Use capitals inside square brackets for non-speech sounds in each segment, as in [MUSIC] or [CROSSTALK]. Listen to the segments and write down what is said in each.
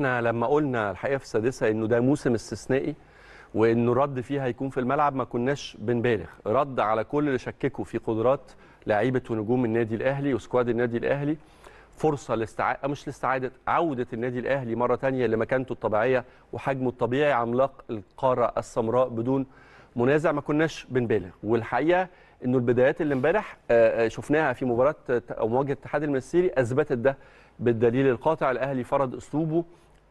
احنا لما قلنا الحقيقه في السادسه انه ده موسم استثنائي وانه رد فيه هيكون في الملعب ما كناش بنبالغ رد على كل اللي شككوا في قدرات لعيبه ونجوم النادي الاهلي وسكواد النادي الاهلي فرصه لاستع آه، مش لاستعاده عوده النادي الاهلي مره ثانيه لمكانته الطبيعيه وحجمه الطبيعي عملاق القاره السمراء بدون منازع ما كناش بنبالغ والحقيقه انه البدايات اللي امبارح آه، آه، شفناها في مباراه او مواجهه اتحاد المنسيري اثبتت ده بالدليل القاطع الاهلي فرض اسلوبه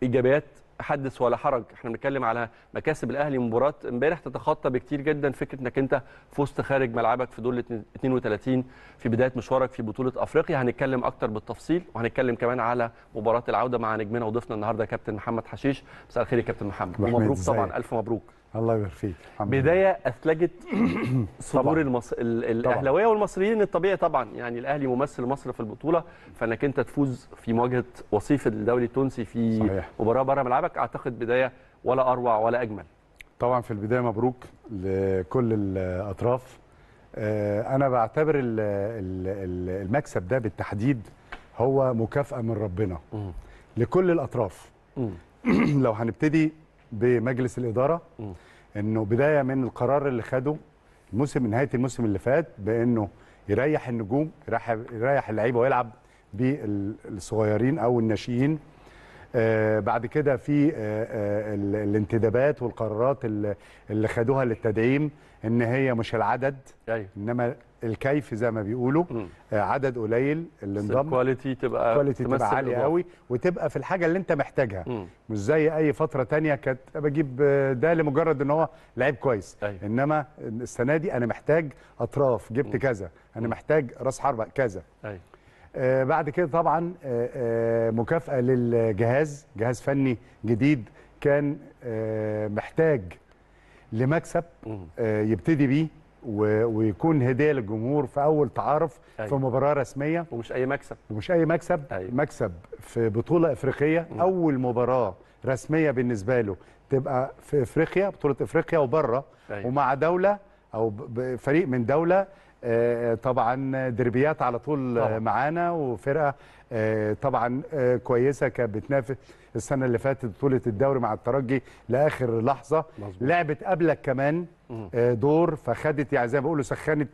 ايجابيات حدث ولا حرج احنا بنتكلم على مكاسب الاهلي مباراه امبارح تتخطى بكتير جدا فكره انك انت فزت خارج ملعبك في دور 32 في بدايه مشوارك في بطوله افريقيا هنتكلم اكتر بالتفصيل وهنتكلم كمان على مباراه العوده مع نجمنا وضيفنا النهارده كابتن محمد حشيش مساء الخير يا كابتن محمد ومبروك طبعا الف مبروك الله يبارك فيك بدايه اثلجت [COUGHS] صدور المص... الاهلاويه والمصريين الطبيعي طبعا يعني الاهلي ممثل مصر في البطوله فانك انت تفوز في مواجهه وصيف الدوري التونسي في صحيح. مباراه بره ملعبك اعتقد بدايه ولا اروع ولا اجمل طبعا في البدايه مبروك لكل الاطراف آه، انا بعتبر المكسب ده بالتحديد هو مكافاه من ربنا لكل الاطراف [CLEARS THROAT] لو هنبتدي بمجلس الاداره م. انه بدايه من القرار اللي خده الموسم نهايه الموسم اللي فات بانه يريح النجوم يريح يريح اللعيبه ويلعب بالصغيرين او الناشئين آه بعد كده في آه, آه، الانتدابات والقرارات اللي خدوها للتدعيم ان هي مش العدد أيوه. انما الكيف زي ما بيقولوا آه، عدد قليل اللي انضم الكواليتي تبقى الكواليتي تبقى عاليه قوي وتبقى في الحاجه اللي انت محتاجها مم. مش زي اي فتره تانية كانت بجيب آه، ده لمجرد ان هو لعيب كويس أيوه. انما السنه دي انا محتاج اطراف جبت مم. كذا انا مم. محتاج راس حربه كذا أيوه. آه بعد كده طبعا آه, آه، مكافاه للجهاز جهاز فني جديد كان محتاج لمكسب يبتدي بيه ويكون هديه للجمهور في اول تعارف أيوة. في مباراه رسميه ومش اي مكسب ومش اي مكسب أيوة. مكسب في بطوله افريقيه م. اول مباراه رسميه بالنسبه له تبقى في افريقيا بطوله افريقيا وبره أيوة. ومع دوله او فريق من دوله طبعا دربيات على طول معانا وفرقه آه، طبعا آه، كويسه كانت بتنافس السنه اللي فاتت بطوله الدوري مع الترجي لاخر لحظه مزبوط. لعبت قبلك كمان آه، دور فخدت يعني زي ما بيقولوا سخنت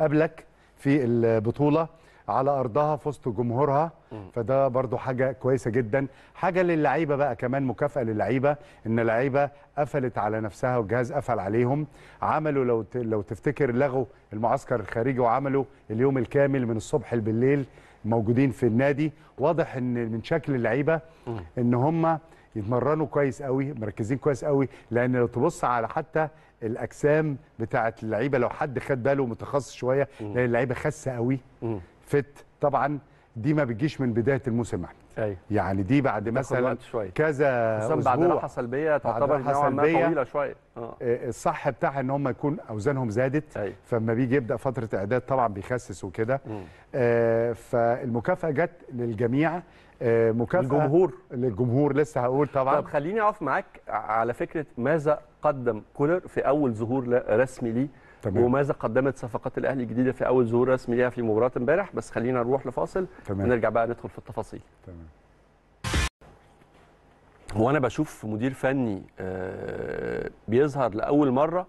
قبلك في البطوله على ارضها في وسط جمهورها فده برضو حاجه كويسه جدا حاجه للعيبه بقى كمان مكافاه للعيبه ان اللعيبه قفلت على نفسها والجهاز قفل عليهم عملوا لو لو تفتكر لغوا المعسكر الخارجي وعملوا اليوم الكامل من الصبح بالليل موجودين في النادي واضح ان من شكل اللعيبه ان هم يتمرنوا كويس قوي مركزين كويس قوي لان لو تبص على حتى الاجسام بتاعه اللعيبه لو حد خد باله متخصص شويه لان اللعيبه خاسه قوي فت طبعا دي ما بتجيش من بدايه الموسم احمد أيوة. يعني دي بعد مثلا كذا اسبوع بعد راحه سلبيه تعتبر نوعا ما طويله شويه آه. آه. الصح بتاعها ان هم يكون اوزانهم زادت أيوة. فلما بيجي يبدا فتره اعداد طبعا بيخسس وكده آه فالمكافاه جت للجميع آه مكافاه للجمهور للجمهور لسه هقول طبعا طب خليني اقف معاك على فكره ماذا قدم كولر في اول ظهور رسمي ليه تمام. وماذا قدمت صفقات الاهلي الجديده في اول ظهور رسمي ليها في مباراه امبارح بس خلينا نروح لفاصل تمام. ونرجع بقى ندخل في التفاصيل تمام وانا بشوف مدير فني آه، بيظهر لاول مره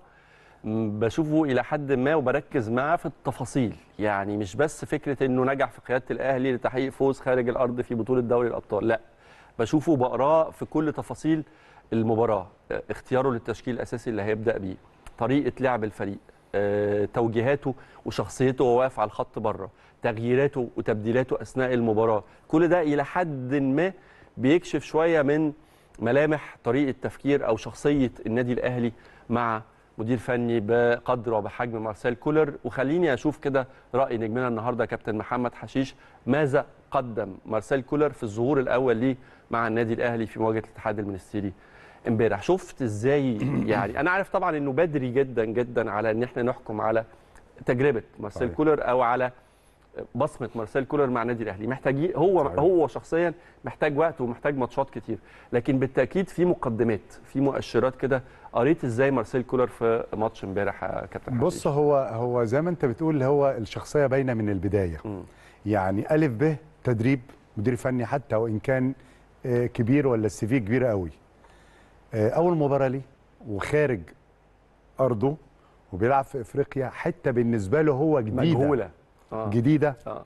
بشوفه الى حد ما وبركز معاه في التفاصيل يعني مش بس فكره انه نجح في قياده الاهلي لتحقيق فوز خارج الارض في بطوله دوري الابطال لا بشوفه بقراه في كل تفاصيل المباراه آه، اختياره للتشكيل الاساسي اللي هيبدا بيه طريقه لعب الفريق آه، توجيهاته وشخصيته وهو واقف على الخط بره تغييراته وتبديلاته اثناء المباراه كل ده الى حد ما بيكشف شويه من ملامح طريقه تفكير او شخصيه النادي الاهلي مع مدير فني بقدر وبحجم مارسيل كولر وخليني اشوف كده راي نجمنا النهارده كابتن محمد حشيش ماذا قدم مارسيل كولر في الظهور الاول ليه مع النادي الاهلي في مواجهه الاتحاد المنستيري امبارح شفت ازاي [CLEARS THROAT] يعني انا عارف طبعا انه بدري جدا جدا على ان احنا نحكم على تجربه مارسيل كولر او على بصمه مارسيل كولر مع النادي الاهلي محتاج هو صحيح. هو شخصيا محتاج وقت ومحتاج ماتشات كتير لكن بالتاكيد في مقدمات في مؤشرات كده قريت ازاي مارسيل كولر في ماتش امبارح يا كابتن بص هو هو زي ما انت بتقول هو الشخصيه باينه من البدايه م. يعني الف ب تدريب مدير فني حتى وان كان آه، كبير ولا السي في كبير قوي آه، اول مباراه ليه وخارج ارضه وبيلعب في افريقيا حته بالنسبه له هو جديده مجهوله آه. جديده آه.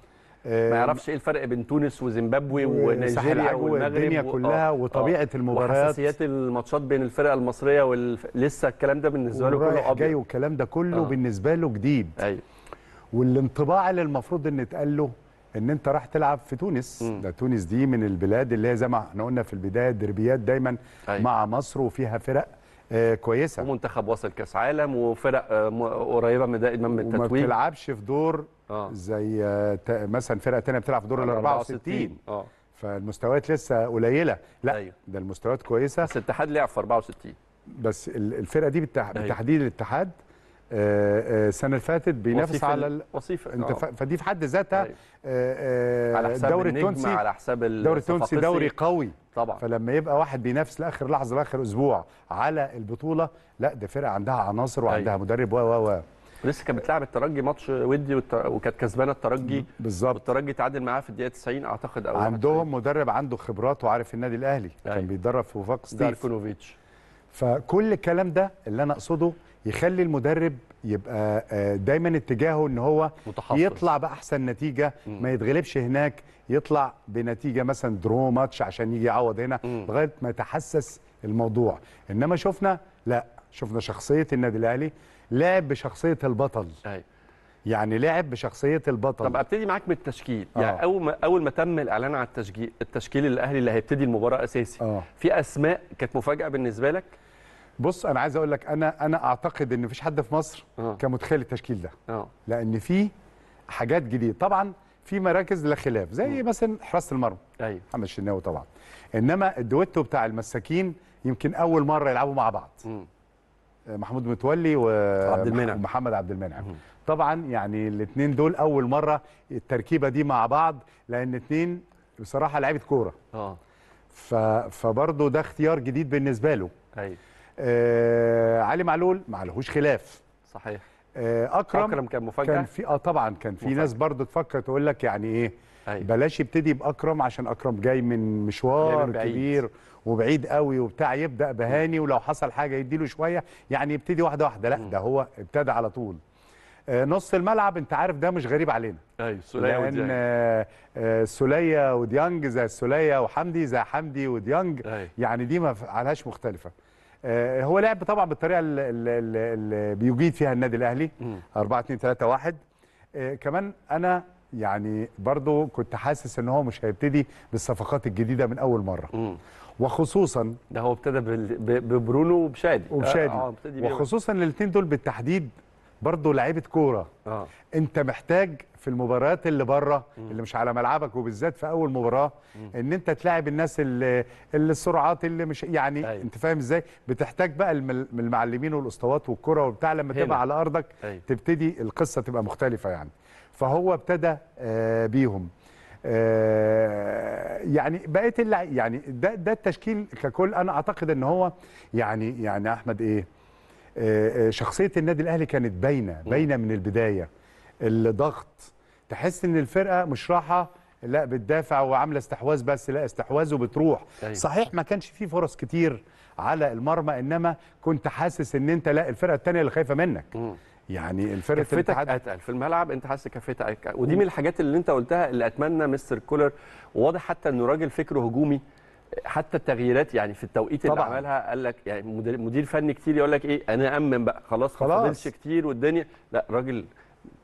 آه، ما يعرفش ايه الفرق بين تونس وزيمبابوي ونيجيريا والمغرب الدنيا كلها كلها آه. وطبيعه آه. المباريات وحساسيات الماتشات بين الفرق المصريه وال... لسه الكلام ده بالنسبه له كله ابيض جاي والكلام ده كله آه. بالنسبه له جديد ايوه والانطباع اللي المفروض ان اتقال له ان انت راح تلعب في تونس مم. ده تونس دي من البلاد اللي هي زي ما احنا قلنا في البدايه الدربيات دايما أي. أيوة. مع مصر وفيها فرق آه كويسه ومنتخب وصل كاس عالم وفرق آه قريبه من دائما من التتويج وما بتلعبش في دور آه. زي آه مثلا فرقه ثانيه بتلعب في دور ال 64 اه فالمستويات لسه قليله لا أيوه. ده المستويات كويسه بس الاتحاد لعب في 64 بس الفرقه دي بالتحديد أيوه. الاتحاد آه، آه، السنه اللي فاتت بينافس على الوصيفه انت اه. فدي في حد ذاتها طيب. على حساب الدوري التونسي على حساب الدوري التونسي دوري قوي طبعا فلما يبقى واحد بينافس لاخر لحظه لاخر اسبوع على البطوله لا ده فرقه عندها عناصر وعندها أيوة. مدرب و و و لسه كانت بتلعب الترجي ماتش ودي وكانت كسبانه الترجي بالظبط والترجي تعادل معاها في الدقيقه 90 اعتقد او عندهم مدرب عنده خبرات وعارف النادي الاهلي أيوة. كان بيتدرب في وفاق ستيف فكل الكلام ده اللي انا اقصده يخلي المدرب يبقى آه، دايما اتجاهه ان هو متحفظ. يطلع باحسن نتيجه ما يتغلبش هناك يطلع بنتيجه مثلا درو ماتش عشان يجي يعوض هنا لغايه ما يتحسس الموضوع انما شفنا لا شفنا شخصيه النادي الاهلي لعب بشخصيه البطل أي. يعني لعب بشخصيه البطل طب ابتدي معاك بالتشكيل أوه. يعني اول ما اول ما تم الاعلان عن التشكيل التشكيل الاهلي اللي هيبتدي المباراه اساسي أوه. في اسماء كانت مفاجاه بالنسبه لك بص انا عايز اقول لك انا انا اعتقد ان مفيش حد في مصر أوه. كان متخيل التشكيل ده أوه. لان في حاجات جديده طبعا في مراكز لا خلاف زي أوه. مثلا حراسه المرمى ايوه محمد الشناوي طبعا انما الدويتو بتاع المساكين يمكن اول مره يلعبوا مع بعض أوه. محمود متولي وعبد المنعم ومحمد عبد المنعم طبعا يعني الاثنين دول اول مره التركيبه دي مع بعض لان اثنين بصراحه لعيبه كوره اه فبرضه ده اختيار جديد بالنسبه له ايوه آه علي معلول ما لهوش خلاف صحيح آه اكرم اكرم كان مفاجاه كان في اه طبعا كان في مفاجأة. ناس برضه تفكر تقول لك يعني ايه أيوة. بلاش يبتدي باكرم عشان اكرم جاي من مشوار جاي كبير وبعيد قوي وبتاع يبدا بهاني ولو حصل حاجه يديله شويه يعني يبتدي واحده واحده لا ده هو ابتدى على طول آه نص الملعب انت عارف ده مش غريب علينا ايوه سوليا لان آه, آه، وديانج زي سوليا وحمدي زي حمدي وديانج أيوة. يعني دي ما عليهاش مختلفه آه، هو لعب طبعا بالطريقه اللي, بيجيد فيها النادي الاهلي 4 2 3 1 كمان انا يعني برضو كنت حاسس ان هو مش هيبتدي بالصفقات الجديده من اول مره مم. وخصوصا ده هو ابتدى ببرونو وبشادي وبشادي آه, آه، وخصوصا الاثنين دول بالتحديد برضه لعيبه كوره آه. انت محتاج في المباريات اللي بره اللي مش على ملعبك وبالذات في اول مباراه م. ان انت تلاعب الناس اللي, اللي السرعات اللي مش يعني أيوه. انت فاهم ازاي بتحتاج بقى المعلمين والاسطوات والكره وبتاع لما تبقى على ارضك أيوه. تبتدي القصه تبقى مختلفه يعني فهو ابتدى آه بيهم آه يعني بقيه يعني ده ده التشكيل ككل انا اعتقد ان هو يعني يعني احمد ايه آه، آه، شخصيه النادي الاهلي كانت باينه باينه من البدايه الضغط تحس ان الفرقه مش راحه لا بتدافع وعامله استحواذ بس لا استحواذ وبتروح أيوة. صحيح ما كانش في فرص كتير على المرمى انما كنت حاسس ان انت لا الفرقه الثانيه اللي خايفه منك مم. يعني الفرقه كفتك اتقل في الملعب انت حاسس كفتك ودي من الحاجات اللي انت قلتها اللي اتمنى مستر كولر واضح حتى انه راجل فكره هجومي حتى التغييرات يعني في التوقيت طبعًا. اللي عملها قال لك يعني مدير, فني كتير يقول لك ايه انا امن بقى خلاص خلاص كتير والدنيا لا راجل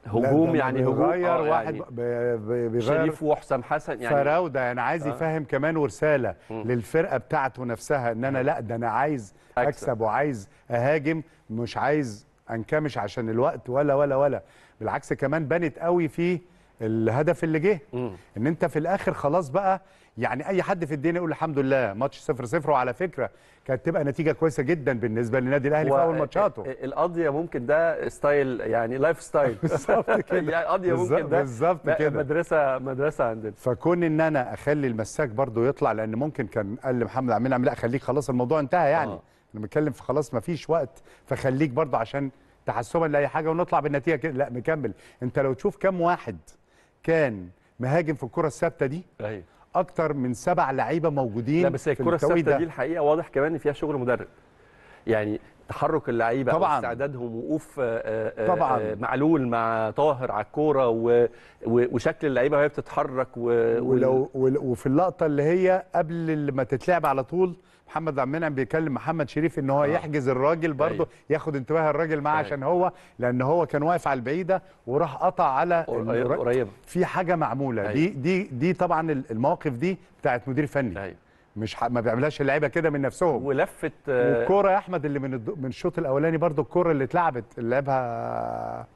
هجوم يعني هجوم بيغير آه، يعني واحد يعني بيغير شريف وحسام حسن يعني فراوده يعني عايز آه. يفهم كمان ورساله م. للفرقه بتاعته نفسها ان انا لا ده انا عايز أكسب. اكسب وعايز اهاجم مش عايز انكمش عشان الوقت ولا ولا ولا بالعكس كمان بنت قوي في الهدف اللي جه ان انت في الاخر خلاص بقى يعني اي حد في الدنيا يقول الحمد لله ماتش 0 0 وعلى فكره كانت تبقى نتيجه كويسه جدا بالنسبه للنادي الاهلي و... في اول ماتشاته القضيه ممكن ده ستايل يعني لايف ستايل [LAUGHS] بالظبط كده [LAUGHS] يعني قضيه ممكن ده بالظبط كده مدرسه مدرسه عندنا فكون ان انا اخلي المساك برضو يطلع لان ممكن كان قال لمحمد عمين عم لا إيه؟ خليك خلاص الموضوع انتهى يعني آه. انا بتكلم في خلاص ما فيش وقت فخليك برضو عشان تحسبا لاي حاجه ونطلع بالنتيجه كده لا مكمل انت لو تشوف كام واحد كان مهاجم في الكره الثابته دي ايوه اكتر من سبع لعيبه موجودين لا بس الكره الثابته دي الحقيقه واضح كمان ان فيها شغل مدرب يعني تحرك اللعيبه طبعا استعدادهم وقوف آه، آه، آه، طبعا معلول مع طاهر على الكوره وشكل اللعيبه وهي بتتحرك و... ولو وفي اللقطه اللي هي قبل ما تتلعب على طول محمد عبد المنعم بيكلم محمد شريف ان هو آه. يحجز الراجل طيب. برضه ياخد انتباه الراجل معاه طيب. عشان هو لان هو كان واقف على البعيده وراح قطع على قريب في حاجه معموله أيه. دي دي دي طبعا المواقف دي بتاعت مدير فني أيه. مش ما بيعملهاش اللعيبه كده من نفسهم ولفت والكوره يا احمد اللي من الشوط الاولاني برضه الكوره اللي اتلعبت اللي لعبها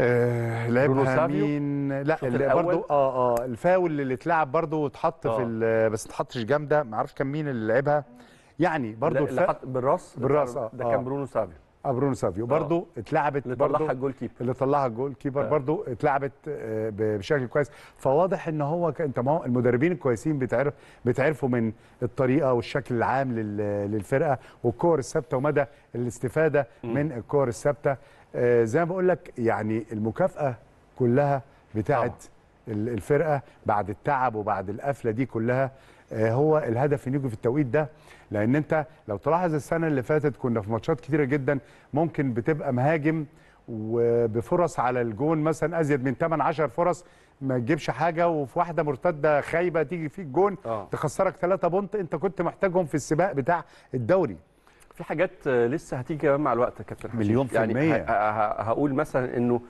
آه لعبها مين لا اللي برضو اه اه الفاول اللي اتلعب برضو اتحط آه. في بس اتحطش جامده ما اعرفش كان مين اللي لعبها يعني برضو اللي حط بالراس بالراس اه ده كان آه. برونو سافيو اه برونو سافيو برضو آه. اتلعبت اللي طلعها الجول كيبر اللي طلعها الجول كيبر آه. برضو اتلعبت آه، بشكل كويس فواضح ان هو انت ما هو المدربين الكويسين بتعرف بتعرفوا من الطريقه والشكل العام للفرقه والكور الثابته ومدى الاستفاده م. من الكور الثابته آه، زي ما بقول لك يعني المكافاه كلها بتاعت الفرقه بعد التعب وبعد القفله دي كلها آه، هو الهدف يجي في التوقيت ده لان انت لو تلاحظ السنه اللي فاتت كنا في ماتشات كتيره جدا ممكن بتبقى مهاجم وبفرص على الجون مثلا ازيد من 8 10 فرص ما تجيبش حاجه وفي واحده مرتده خايبه تيجي فيك جون آه. تخسرك 3 بونت انت كنت محتاجهم في السباق بتاع الدوري في حاجات لسه هتيجي كمان مع الوقت يا كابتن مليون في يعني المية هقول مثلا انه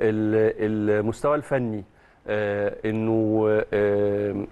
المستوى الفني آه، انه آه،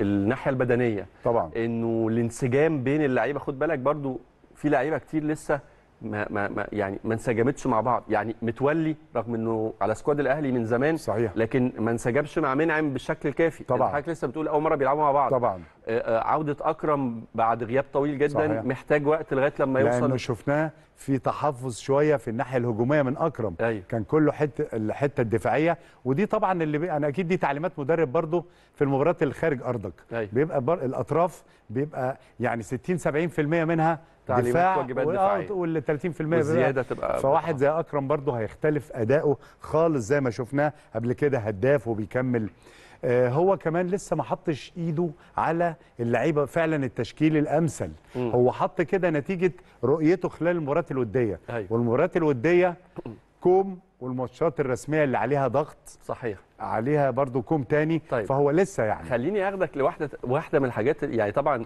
الناحيه البدنيه طبعا انه الانسجام بين اللعيبه خد بالك برضو في لعيبه كتير لسه ما ما ما يعني ما انسجمتش مع بعض يعني متولي رغم انه على سكواد الاهلي من زمان صحيح لكن ما انسجمش مع منعم بالشكل الكافي يعني طبعا حضرتك لسه بتقول اول مره بيلعبوا مع بعض طبعا آه، آه، عوده اكرم بعد غياب طويل جدا صحيح. محتاج وقت لغايه لما يوصل لانه شفناه في تحفظ شويه في الناحيه الهجوميه من اكرم أيوه. كان كله حته الحته الدفاعيه ودي طبعا اللي بي... انا اكيد دي تعليمات مدرب برضه في المباريات اللي خارج ارضك أيوه. بيبقى بر... الاطراف بيبقى يعني 60 70% منها تعليمات واجبات آه، دفاعيه وال 30% زيادة تبقى فواحد زي اكرم برضه هيختلف اداؤه خالص زي ما شفناه قبل كده هداف وبيكمل آه، هو كمان لسه ما حطش ايده على اللعيبه فعلا التشكيل الامثل م. هو حط كده نتيجه رؤيته خلال المباريات الوديه أيوه. والمباريات الوديه كوم والماتشات الرسميه اللي عليها ضغط صحيح عليها برضو كوم تاني طيب. فهو لسه يعني خليني اخدك لواحده واحده من الحاجات يعني طبعا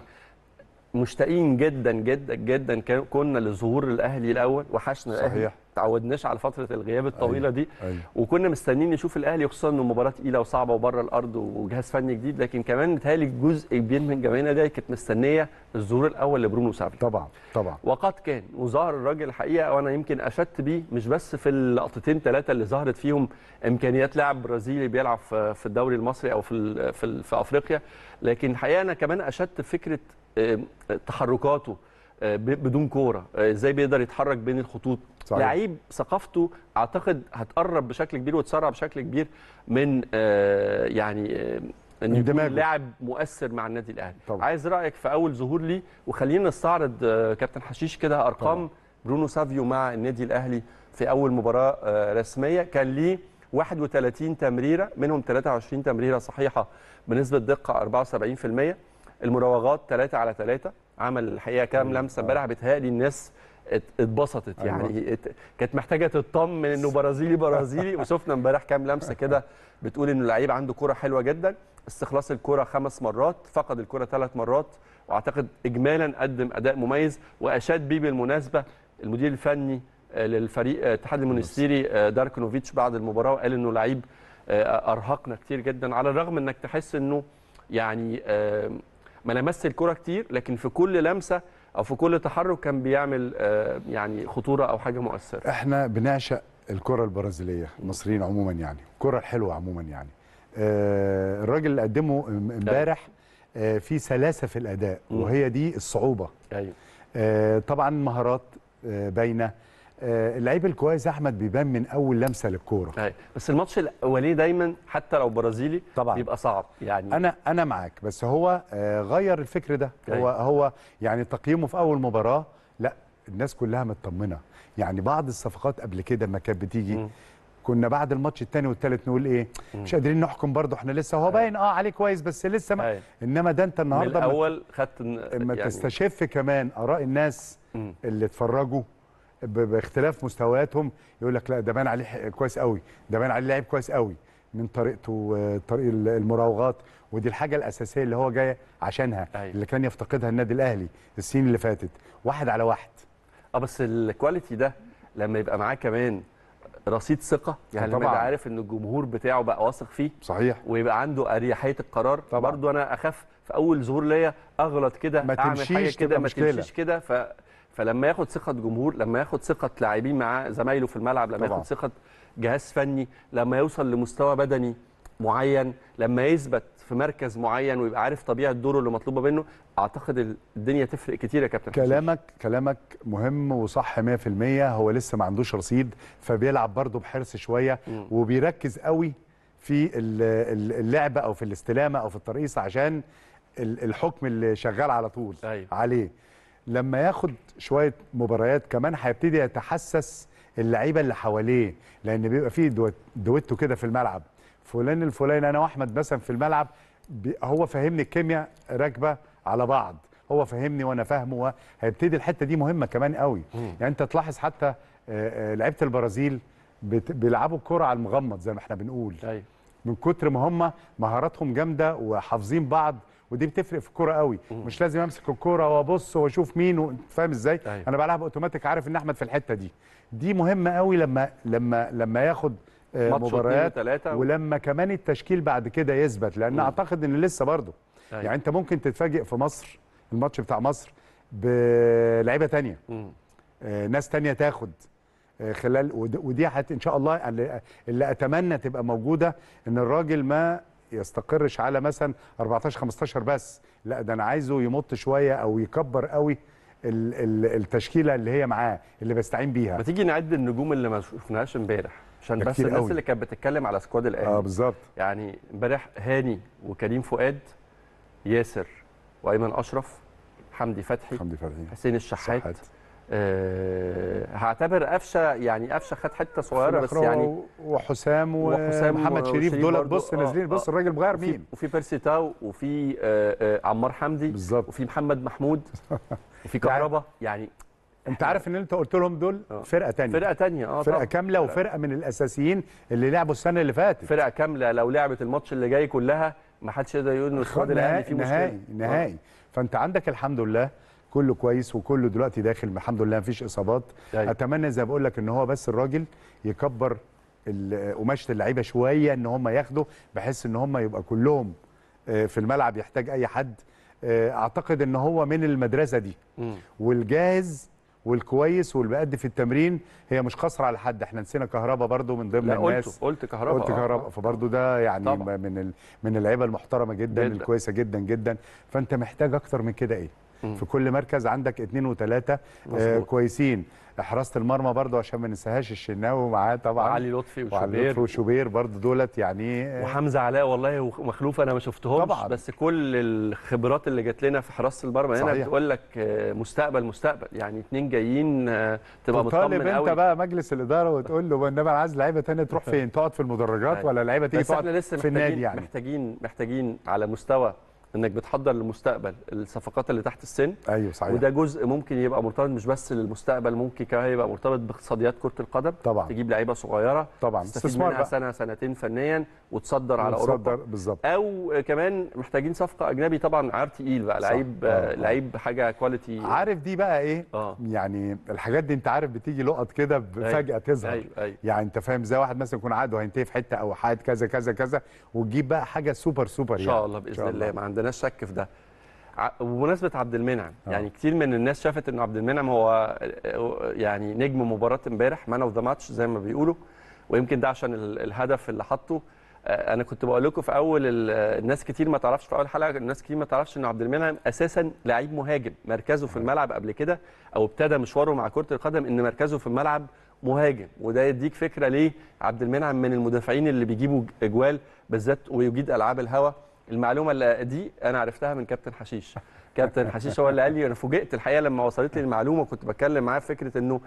مشتاقين جدا جدا جدا كنا لظهور الاهلي الاول وحشنا صحيح. الاهلي تعودناش على فتره الغياب الطويله أيه. دي أيه. وكنا مستنيين نشوف الاهلي خصوصا انه مباراه تقيله وصعبه وبره الارض وجهاز فني جديد لكن كمان متهيألي جزء كبير من جماهيرنا دي كانت مستنيه الظهور الاول لبرونو سافي طبعا طبعا وقد كان وظهر الراجل الحقيقه وانا يمكن اشدت بيه مش بس في اللقطتين ثلاثه اللي ظهرت فيهم امكانيات لاعب برازيلي بيلعب في الدوري المصري او في في, في افريقيا لكن الحقيقه انا كمان اشدت فكره آه، تحركاته آه، بدون كوره آه، ازاي بيقدر يتحرك بين الخطوط صحيح. لعيب ثقافته اعتقد هتقرب بشكل كبير وتسرع بشكل كبير من يعني ان يكون لاعب مؤثر مع النادي الاهلي عايز رايك في اول ظهور ليه وخلينا نستعرض كابتن حشيش كده ارقام طبعا. برونو سافيو مع النادي الاهلي في اول مباراه رسميه كان ليه 31 تمريره منهم 23 تمريره صحيحه بنسبه دقه 74% المراوغات 3 على 3 عمل الحقيقه كام لمسه آه. امبارح بيتهيألي الناس اتبسطت أيوة. يعني كانت محتاجه تطمن انه برازيلي برازيلي [LAUGHS] وشفنا امبارح كام لمسه كده بتقول ان اللعيب عنده كره حلوه جدا استخلاص الكره خمس مرات فقد الكره ثلاث مرات واعتقد اجمالا قدم اداء مميز واشاد بيه بالمناسبه المدير الفني آه، للفريق الاتحاد آه، المونستيري دارك نوفيتش بعد المباراه وقال انه لعيب ارهقنا كتير جدا على الرغم انك تحس انه يعني ما لمس الكره كتير لكن في كل لمسه او في كل تحرك كان بيعمل آه، يعني خطوره او حاجه مؤثره احنا بنعشق الكره البرازيليه المصريين عموما يعني الكره الحلوه عموما يعني آه، الراجل اللي قدمه امبارح طيب. آه، في سلاسه في الاداء وهي دي الصعوبه ايوه طبعا مهارات باينه آه، اللعيب الكويس احمد بيبان من اول لمسه للكوره بس الماتش الاولاني دايما حتى لو برازيلي طبعا بيبقى صعب يعني انا انا معاك بس هو آه، غير الفكر ده هي. هو هو يعني تقييمه في اول مباراه لا الناس كلها مطمنه يعني بعض الصفقات قبل كده ما كانت بتيجي م. كنا بعد الماتش الثاني والثالث نقول ايه مش قادرين نحكم برضه احنا لسه هو باين اه عليه كويس بس لسه ما انما ده انت النهارده من الاول خدت ما يعني تستشف كمان اراء الناس اللي اتفرجوا باختلاف مستوياتهم يقول لك لا ده بان عليه كويس قوي ده بان عليه لعيب كويس قوي من طريقته آه، طريق المراوغات ودي الحاجه الاساسيه اللي هو جاي عشانها أيوة. اللي كان يفتقدها النادي الاهلي السنين اللي فاتت واحد على واحد اه بس الكواليتي ده لما يبقى معاه كمان رصيد ثقه آه، يعني طبعا عارف ان الجمهور بتاعه بقى واثق فيه صحيح ويبقى عنده اريحيه القرار برضه انا اخاف في اول ظهور ليا اغلط كده اعمل حاجه كده ما تمشيش كده ف فلما ياخد ثقه جمهور لما ياخد ثقه لاعبين مع زمايله في الملعب لما طبعا. ياخد ثقه جهاز فني لما يوصل لمستوى بدني معين لما يثبت في مركز معين ويبقى عارف طبيعه دوره اللي مطلوبه منه اعتقد الدنيا تفرق كتير يا كابتن كلامك حسين. كلامك مهم وصح 100% هو لسه ما عندوش رصيد فبيلعب برضه بحرص شويه م. وبيركز قوي في اللعبه او في الاستلامه او في الترقيص عشان الحكم اللي شغال على طول أيوة. عليه لما ياخد شويه مباريات كمان هيبتدي يتحسس اللعيبه اللي حواليه لان بيبقى فيه دويتو كده في الملعب فلان الفلاني انا واحمد مثلا في الملعب هو فاهمني الكيمياء راكبه على بعض هو فاهمني وانا فاهمه هيبتدي الحته دي مهمه كمان قوي مم. يعني انت تلاحظ حتى آه، آه، لعيبه البرازيل بيلعبوا كره على المغمض زي ما احنا بنقول أي. أيوة. من كتر ما هم مهاراتهم جامده وحافظين بعض ودي بتفرق في الكوره قوي مش لازم امسك الكوره وابص واشوف مين فاهم ازاي أيوة. انا بلعب اوتوماتيك عارف ان احمد في الحته دي دي مهمه قوي لما لما لما ياخد آه، مباريات ولما كمان التشكيل بعد كده يثبت لان مم. اعتقد ان لسه برضه أيوة. يعني انت ممكن تتفاجئ في مصر الماتش بتاع مصر بلعيبه تانية آه، ناس تانية تاخد آه، خلال ودي حت ان شاء الله اللي اتمنى تبقى موجوده ان الراجل ما يستقرش على مثلا 14 15 بس لا ده انا عايزه يمط شويه او يكبر قوي التشكيله اللي هي معاه اللي بستعين بيها ما تيجي نعد النجوم اللي ما شفناهاش امبارح عشان بس الناس قوي. اللي كانت بتتكلم على سكواد الاهلي اه بالظبط يعني امبارح هاني وكريم فؤاد ياسر وايمن اشرف حمدي فتحي حمدي فتحي حسين الشحات, الشحات. أه هعتبر قفشه يعني قفشه خد حته صغيره بس يعني وحسام ومحمد شريف دول بص نازلين آه، بص آه، الراجل مغير مين وفي بيرسي تاو وفي آه آه عمار حمدي بالظبط وفي محمد محمود [LAUGHS] وفي يعني كهربا يعني انت عارف ان انت قلت لهم دول فرقه ثانيه فرقه ثانيه اه فرقه آه، كامله وفرقه من الاساسيين اللي لعبوا السنه اللي فاتت فرقه كامله لو لعبت الماتش اللي جاي كلها ما حدش يقدر يقول ان السكواد الاهلي فيه مشكله نهائي نهائي فانت عندك الحمد لله كله كويس وكله دلوقتي داخل الحمد لله مفيش اصابات داي. طيب. اتمنى زي ما بقول لك ان هو بس الراجل يكبر قماشه اللعيبه شويه ان هم ياخدوا بحيث ان هم يبقى كلهم آه، في الملعب يحتاج اي حد آه، اعتقد ان هو من المدرسه دي م. والجاهز والكويس واللي بيأدي في التمرين هي مش قاصرة على حد احنا نسينا كهربا برضو من ضمن الناس قلت قلت كهربا قلت آه. كهربا آه. فبرضو ده يعني طبعا. من من اللعيبه المحترمه جدا, جداً الكويسه جدا جدا فانت محتاج اكتر من كده ايه في كل مركز عندك اثنين وثلاثه آه كويسين حراسه المرمى برضو عشان ما ننساهاش الشناوي ومعاه طبعا علي لطفي وشوبير وعلي لطفي وشوبير برضو دولت يعني آه، وحمزه علاء والله ومخلوف انا ما شفتهمش طبعا. بس كل الخبرات اللي جات لنا في حراسه المرمى هنا بتقول لك آه، مستقبل مستقبل يعني اثنين جايين آه، تبقى مطمن قوي انت بقى مجلس الاداره وتقول له انما انا عايز لعيبه ثانيه تروح [LAUGHS] فين تقعد في المدرجات ولا لعيبه تيجي تقعد في النادي يعني محتاجين محتاجين على مستوى انك بتحضر للمستقبل الصفقات اللي تحت السن ايوه صحيح وده جزء ممكن يبقى مرتبط مش بس للمستقبل ممكن كمان يبقى مرتبط باقتصاديات كره القدم طبعا تجيب لعيبه صغيره طبعا تستفيد منها بقى. سنه سنتين فنيا وتصدر على اوروبا بالظبط او كمان محتاجين صفقه اجنبي طبعا عار e تقيل بقى لعيب آه،, آه. لعيب حاجه كواليتي عارف دي بقى ايه آه. يعني الحاجات دي انت عارف بتيجي لقط كده أيوة، فجاه تظهر أيوة. أيوة. يعني انت فاهم زي واحد مثلا يكون عقده هينتهي في حته او حاجه كذا كذا كذا وتجيب بقى حاجه سوبر سوبر ان شاء يعني. الله باذن الله ما عندناش شك في ده وبمناسبه عبد المنعم أوه. يعني كتير من الناس شافت ان عبد المنعم هو آه، يعني نجم مباراه امبارح مان اوف ذا ماتش زي ما بيقولوا ويمكن ده عشان الهدف اللي حطه آه، انا كنت بقول لكم في اول آه، الناس كتير ما تعرفش في اول حلقه الناس كتير ما تعرفش ان عبد المنعم اساسا لعيب مهاجم مركزه في الملعب قبل كده او ابتدى مشواره مع كره القدم ان مركزه في الملعب مهاجم وده يديك فكره ليه عبد المنعم من المدافعين اللي بيجيبوا اجوال بالذات ويجيد العاب الهوا المعلومه دي انا عرفتها من كابتن حشيش كابتن حشيش هو اللي قال لي انا فوجئت الحقيقه لما وصلت لي المعلومه كنت بتكلم معاه فكره انه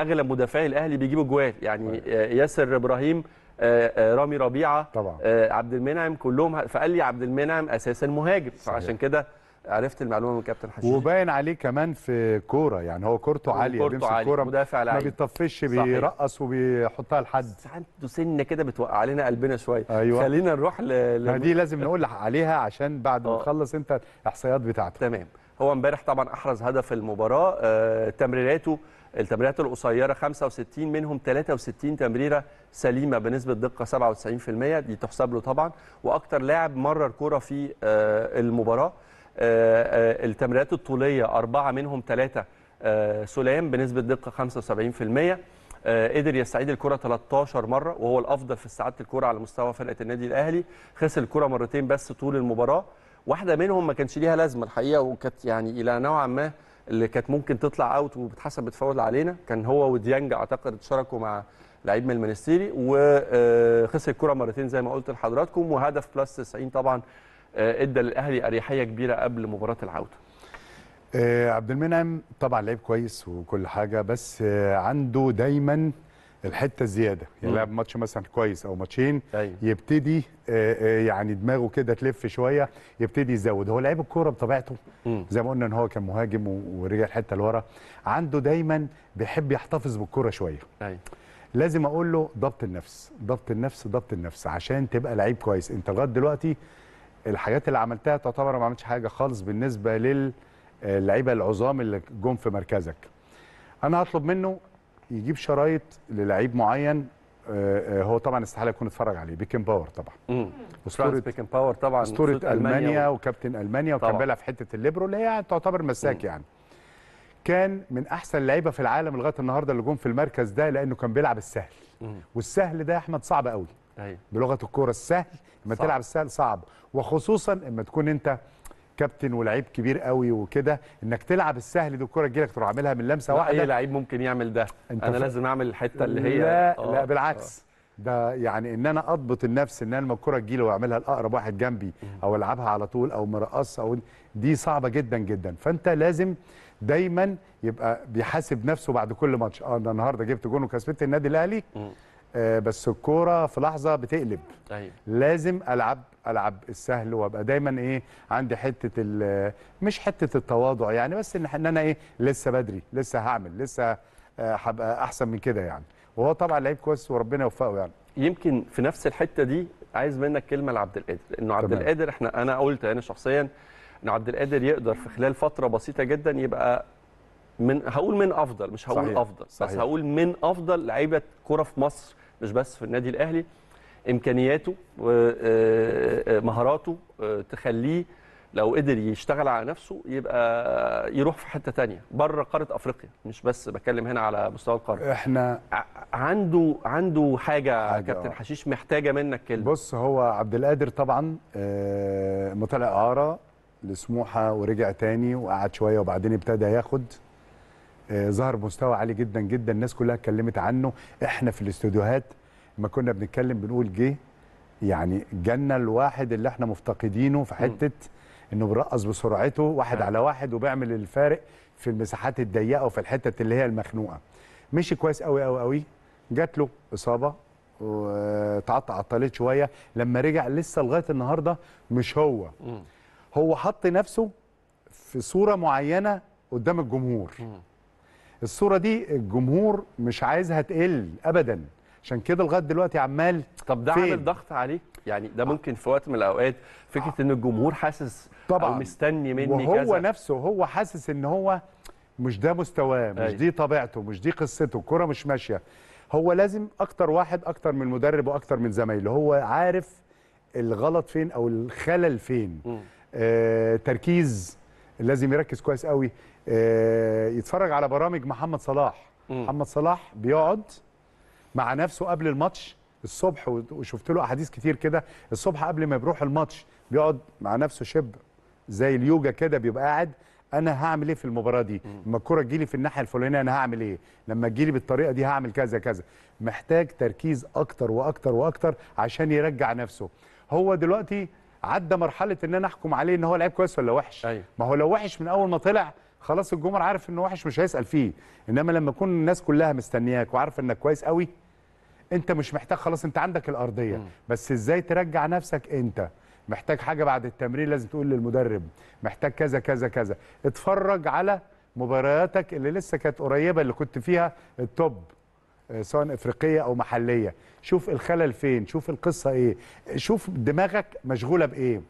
اغلب مدافعي الاهلي بيجيبوا جوال يعني أيوة. آه، ياسر ابراهيم آه، آه، رامي ربيعه طبعا. عبد المنعم كلهم فقال لي عبد المنعم اساسا مهاجم فعشان كده عرفت المعلومه من كابتن حشيش وباين عليه كمان في كوره يعني هو كورته عاليه بيمسك كوره مدافع ما بيطفش بيرقص وبيحطها لحد عنده سنه كده بتوقع علينا قلبنا شويه أيوة. خلينا نروح ل... ما دي لازم نقول عليها عشان بعد ما آه. تخلص انت الاحصائيات بتاعتك تمام هو امبارح طبعا احرز هدف المباراه آه تمريراته التمريرات القصيره 65 منهم 63 تمريره سليمه بنسبه دقه 97% دي تحسب له طبعا واكثر لاعب مرر كوره في آه المباراه آه، آه، التمريرات الطوليه اربعه منهم ثلاثه آه، سلام بنسبه دقه 75% قدر يستعيد الكره 13 مره وهو الافضل في استعاده الكره على مستوى فرقه النادي الاهلي خسر الكره مرتين بس طول المباراه واحده منهم ما كانش ليها لازمه الحقيقه وكانت يعني الى نوعا ما اللي كانت ممكن تطلع اوت وبتحسب بتفاول علينا كان هو وديانج اعتقد اتشاركوا مع لعيب من المنستيري وخسر الكره مرتين زي ما قلت لحضراتكم وهدف بلس 90 طبعا آه، ادى للاهلي اريحيه كبيره قبل مباراه العوده آه، عبد المنعم طبعا لعيب كويس وكل حاجه بس آه، عنده دايما الحته الزياده يعني لعب ماتش مثلا كويس او ماتشين أيوه. يبتدي يعني دماغه كده تلف شويه يبتدي يزود هو لعيب الكوره بطبيعته زي ما قلنا ان هو كان مهاجم ورجع الحته لورا عنده دايما بيحب يحتفظ بالكوره شويه أيوة. لازم اقول له ضبط النفس ضبط النفس ضبط النفس عشان تبقى لعيب كويس انت لغايه دلوقتي الحاجات اللي عملتها تعتبر ما عملتش حاجه خالص بالنسبه للعيبه العظام اللي جم في مركزك انا هطلب منه يجيب شرايط للعيب معين آه، آه، هو طبعا استحاله يكون اتفرج عليه بيكن باور طبعا اسطوره بيكن باور طبعا اسطوره المانيا, ألمانيا و... وكابتن المانيا وكان بيلعب في حته الليبرو اللي هي تعتبر مساك مم. يعني كان من احسن اللعيبه في العالم لغايه النهارده اللي جم في المركز ده لانه كان بيلعب السهل مم. والسهل ده يا احمد صعب قوي أيوة. بلغه الكوره السهل لما تلعب السهل صعب وخصوصا اما تكون انت كابتن ولعيب كبير قوي وكده انك تلعب السهل دي الكوره تجيلك تروح عاملها من لمسه واحده اي لعيب ممكن يعمل ده انا ف... لازم اعمل الحته اللي هي لا أوه. لا بالعكس أوه. ده يعني ان انا اضبط النفس ان انا لما الكوره تجيلي واعملها لاقرب واحد جنبي او العبها على طول او مرقص او دي صعبه جدا جدا فانت لازم دايما يبقى بيحاسب نفسه بعد كل ماتش اه انا النهارده جبت جون وكسبت النادي الاهلي آه، بس الكوره في لحظه بتقلب أيوة. لازم العب العب السهل وابقى دايما ايه عندي حته مش حته التواضع يعني بس ان انا ايه لسه بدري لسه هعمل لسه آه، هبقى احسن من كده يعني وهو طبعا لعيب كويس وربنا يوفقه يعني يمكن في نفس الحته دي عايز منك كلمه لعبد القادر انه عبد القادر احنا انا قلت انا شخصيا ان عبد القادر يقدر في خلال فتره بسيطه جدا يبقى من هقول من افضل مش هقول صحيح. افضل صحيح. بس هقول من افضل لعيبه كره في مصر مش بس في النادي الاهلي امكانياته ومهاراته آه، آه، آه، تخليه لو قدر يشتغل على نفسه يبقى يروح في حته تانية بره قاره افريقيا مش بس بتكلم هنا على مستوى القاره احنا عنده عنده حاجه, حاجة كابتن حشيش محتاجه منك كلمه بص هو عبد القادر طبعا مطلع اعاره لسموحه ورجع تاني وقعد شويه وبعدين ابتدى ياخد آه، ظهر مستوى عالي جدا جدا الناس كلها اتكلمت عنه احنا في الاستوديوهات ما كنا بنتكلم بنقول جه يعني جنة الواحد اللي احنا مفتقدينه في حته انه بيرقص بسرعته واحد نعم. على واحد وبيعمل الفارق في المساحات الضيقه وفي الحتت اللي هي المخنوقه مشي كويس قوي قوي قوي جات له اصابه وتعطى عطلت شويه لما رجع لسه لغايه النهارده مش هو هو حط نفسه في صوره معينه قدام الجمهور الصوره دي الجمهور مش عايزها تقل ابدا عشان كده لغايه دلوقتي عمال طب ده عامل ضغط عليه يعني ده آه. ممكن في وقت من الاوقات فكره ان الجمهور حاسس طبعا او مستني مني وهو كذا وهو نفسه هو حاسس ان هو مش ده مستواه مش أي. أيوة. دي طبيعته مش دي قصته الكره مش ماشيه هو لازم اكتر واحد اكتر من مدرب واكتر من زمايله هو عارف الغلط فين او الخلل فين آه تركيز لازم يركز كويس قوي آه، يتفرج على برامج محمد صلاح محمد صلاح بيقعد مع نفسه قبل الماتش الصبح وشفت له احاديث كتير كده الصبح قبل ما بيروح الماتش بيقعد مع نفسه شب زي اليوجا كده بيبقى قاعد انا هعمل ايه في المباراه دي لما الكره تجيلي في الناحيه الفلانيه انا هعمل ايه لما تجيلي بالطريقه دي هعمل كذا كذا محتاج تركيز اكتر واكتر واكتر عشان يرجع نفسه هو دلوقتي عدى مرحله ان انا احكم عليه ان هو لعيب كويس ولا وحش أيوة. ما هو لو وحش من اول ما طلع خلاص الجمهور عارف انه وحش مش هيسال فيه انما لما يكون الناس كلها مستنياك وعارفه انك كويس قوي انت مش محتاج خلاص انت عندك الارضيه م. بس ازاي ترجع نفسك انت محتاج حاجه بعد التمرين لازم تقول للمدرب محتاج كذا كذا كذا اتفرج على مبارياتك اللي لسه كانت قريبه اللي كنت فيها التوب آه، سواء افريقيه او محليه شوف الخلل فين شوف القصه ايه شوف دماغك مشغوله بايه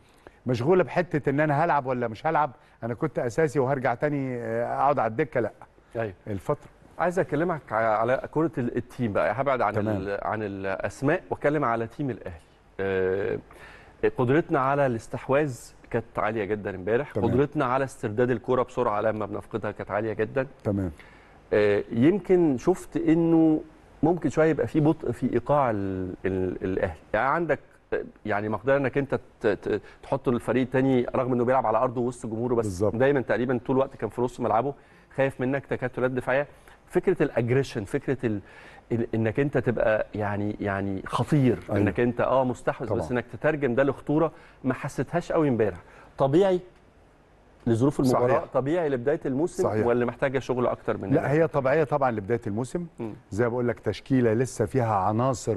مشغوله بحته ان انا هلعب ولا مش هلعب انا كنت اساسي وهرجع تاني آه، اقعد على الدكه لا ايوه الفتره عايز اكلمك على كره التيم بقى هبعد عن عن الاسماء واتكلم على تيم الاهلي آه، قدرتنا على الاستحواذ كانت عاليه جدا امبارح قدرتنا على استرداد الكره بسرعه لما بنفقدها كانت عاليه جدا تمام آه، يمكن شفت انه ممكن شويه يبقى في بطء في ايقاع الاهلي يعني عندك آه، يعني مقدار انك انت تحط الفريق تاني رغم انه بيلعب على ارضه وسط جمهوره بس بالزبط. دايما تقريبا طول الوقت كان في نص ملعبه خايف منك تكتلات دفاعيه فكره الاجريشن فكره الـ انك انت تبقى يعني يعني خطير أيوه. انك انت اه مستحوذ بس انك تترجم ده لخطوره ما حسيتهاش قوي امبارح طبيعي لظروف المباراه صحيح. طبيعي لبدايه الموسم صحيح. ولا محتاجه شغل اكتر من لا هي طبيعيه طبعا لبدايه الموسم م. زي ما بقول لك تشكيله لسه فيها عناصر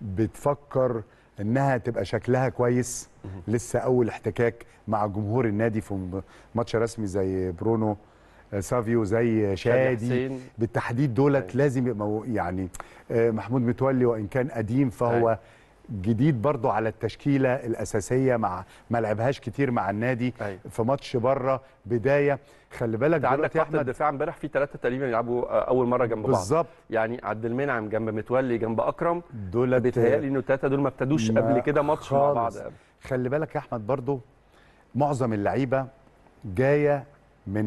بتفكر انها تبقى شكلها كويس م. لسه اول احتكاك مع جمهور النادي في ماتش رسمي زي برونو آه، سافيو زي شادي حسين. بالتحديد دولت أيوة. لازم يعني آه، محمود متولي وان كان قديم فهو هاي. أيوة. جديد برضو على التشكيله الاساسيه مع ما لعبهاش كتير مع النادي أي. في ماتش بره بدايه خلي بالك انت عندك خط الدفاع امبارح في ثلاثه تقريبا يلعبوا اول مره جنب بعض بالظبط يعني عبد المنعم جنب متولي جنب اكرم دول بيتهيألي انه الثلاثه دول ما ابتدوش قبل كده ماتش مع بعض خلي بالك يا احمد برضو معظم اللعيبه جايه من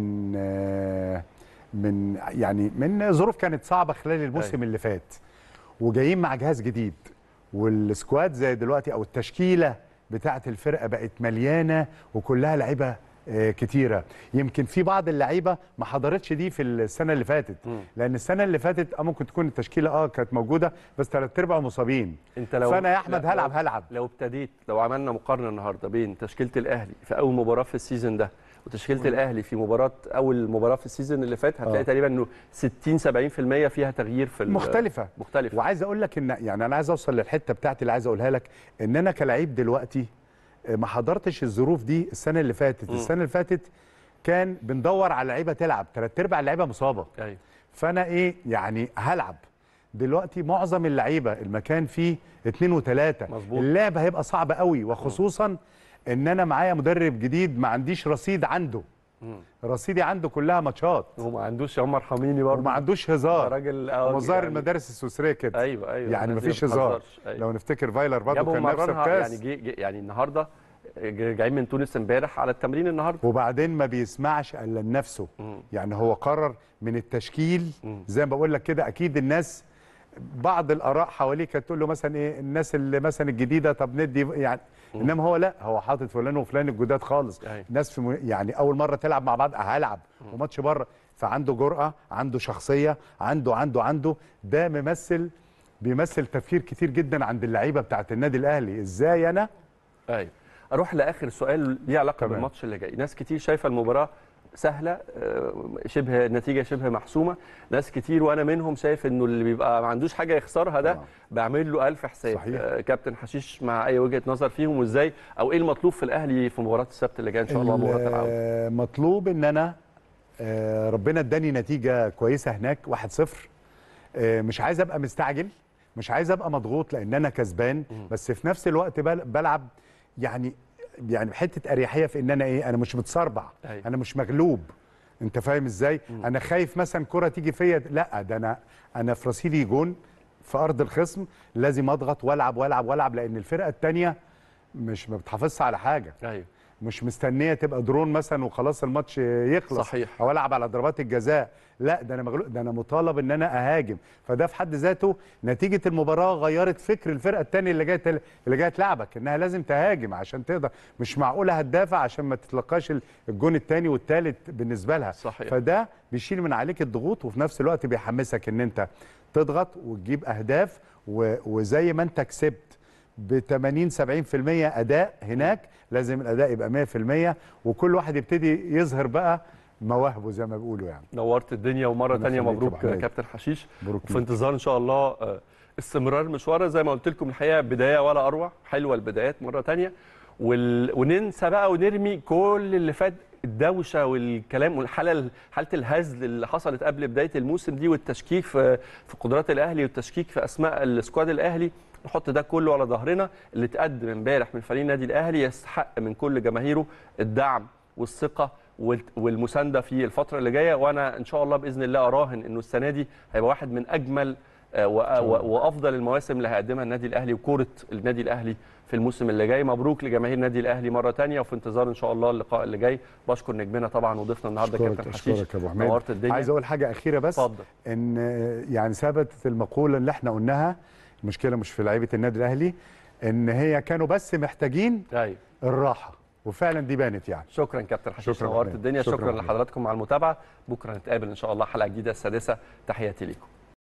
من يعني من ظروف كانت صعبه خلال الموسم اللي فات وجايين مع جهاز جديد والسكواد زي دلوقتي او التشكيله بتاعه الفرقه بقت مليانه وكلها لعيبه آه، كتيره يمكن في بعض اللعيبه ما حضرتش دي في السنه اللي فاتت م. لان السنه اللي فاتت آه، ممكن تكون التشكيله اه كانت موجوده بس ثلاث ارباع مصابين انت لو فانا يا احمد هلعب هلعب لو ابتديت لو عملنا مقارنه النهارده بين تشكيله الاهلي في اول مباراه في السيزون ده وتشكيله الاهلي في مباراه اول مباراه في السيزون اللي فات هتلاقي آه. تقريبا انه 60 70% فيها تغيير في مختلفه مختلفه وعايز اقول لك ان يعني انا عايز اوصل للحته بتاعتي اللي عايز اقولها لك ان انا كلعيب دلوقتي آه، ما حضرتش الظروف دي السنه اللي فاتت م. السنه اللي فاتت كان بندور على لعيبه تلعب ثلاث ارباع اللعيبه مصابه أيوه. فانا ايه يعني هلعب دلوقتي معظم اللعيبه المكان فيه اثنين وثلاثه اللعب هيبقى صعب قوي وخصوصا م. ان انا معايا مدرب جديد ما عنديش رصيد عنده رصيدي عنده كلها ماتشات وما عندوش يا عم ارحميني برضه وما عندوش هزار راجل هزار اه، يعني المدارس السويسريه كده ايوه ايوه يعني ما فيش هزار أيوة. لو نفتكر فايلر برضه كان نفس الكاس يعني جي جي يعني النهارده آه، جايين من تونس امبارح على التمرين النهارده وبعدين ما بيسمعش الا لنفسه يعني هو قرر من التشكيل زي ما بقول لك كده اكيد الناس بعض الاراء حواليه كانت تقول له مثلا ايه الناس اللي مثلا الجديده طب ندي يعني انما هو لا هو حاطط فلان وفلان الجداد خالص أي. ناس في م... يعني اول مره تلعب مع بعض هلعب وماتش بره فعنده جرأه عنده شخصيه عنده عنده عنده ده ممثل بيمثل تفكير كتير جدا عند اللعيبه بتاعه النادي الاهلي ازاي انا ايوه اروح لاخر سؤال ليه علاقه بالماتش اللي جاي ناس كتير شايفه المباراه سهله آه، شبه النتيجه شبه محسومه ناس كتير وانا منهم شايف انه اللي بيبقى ما عندوش حاجه يخسرها ده آه. بعمل له الف حساب صحيح. آه، كابتن حشيش مع اي وجهه نظر فيهم وازاي او ايه المطلوب في الاهلي في مباراه السبت اللي جايه ان شاء الله مباراه العوده مطلوب ان انا ربنا اداني نتيجه كويسه هناك 1-0 مش عايز ابقى مستعجل مش عايز ابقى مضغوط لان انا كسبان بس في نفس الوقت بلعب يعني يعني حته اريحيه في ان انا ايه انا مش متصربع أيوة. انا مش مغلوب انت فاهم ازاي مم. انا خايف مثلا كره تيجي فيا لا ده انا انا في رصيدي جون في ارض الخصم لازم اضغط والعب والعب والعب لان الفرقه الثانيه مش ما بتحافظش على حاجه أيوة. مش مستنيه تبقى درون مثلا وخلاص الماتش يخلص صحيح. او العب على ضربات الجزاء لا ده انا مغلوب ده انا مطالب ان انا اهاجم فده في حد ذاته نتيجه المباراه غيرت فكر الفرقه الثانيه اللي جايه اللي جايه تلعبك انها لازم تهاجم عشان تقدر مش معقوله هتدافع عشان ما تتلقاش الجون الثاني والثالث بالنسبه لها صحيح. فده بيشيل من عليك الضغوط وفي نفس الوقت بيحمسك ان انت تضغط وتجيب اهداف وزي ما انت كسبت ب 80 70% اداء هناك لازم الاداء يبقى 100% وكل واحد يبتدي يظهر بقى مواهبه زي ما بيقولوا يعني نورت الدنيا ومره ثانيه مبروك كابتن حشيش في انتظار ان شاء الله آه، استمرار مشواره زي ما قلت لكم الحقيقه بدايه ولا اروع حلوه البدايات مره ثانيه وال... وننسى بقى ونرمي كل اللي فات الدوشه والكلام والحاله حاله الهزل اللي حصلت قبل بدايه الموسم دي والتشكيك في في قدرات الاهلي والتشكيك في اسماء السكواد الاهلي نحط ده كله على ظهرنا اللي تقدم امبارح من فريق النادي الاهلي يستحق من كل جماهيره الدعم والثقه والمسانده في الفتره اللي جايه وانا ان شاء الله باذن الله اراهن انه السنه دي هيبقى واحد من اجمل آه، وافضل المواسم اللي هيقدمها النادي الاهلي وكوره النادي الاهلي في الموسم اللي جاي مبروك لجماهير النادي الاهلي مره ثانيه وفي انتظار ان شاء الله اللقاء اللي جاي بشكر نجمنا طبعا وضيفنا النهارده كابتن حشيش اشكرك يا ابو حميد عايز اقول حاجه اخيره بس فضل. ان آه، يعني ثبتت المقوله اللي احنا قلناها المشكله مش في لعيبه النادي الاهلي ان هي كانوا بس محتاجين أيوة. الراحه وفعلا دي بانت يعني شكرا كابتن حشيش نورت الدنيا شكرا, شكرا لحضراتكم على المتابعه بكره نتقابل ان شاء الله حلقه جديده السادسه تحياتي ليكم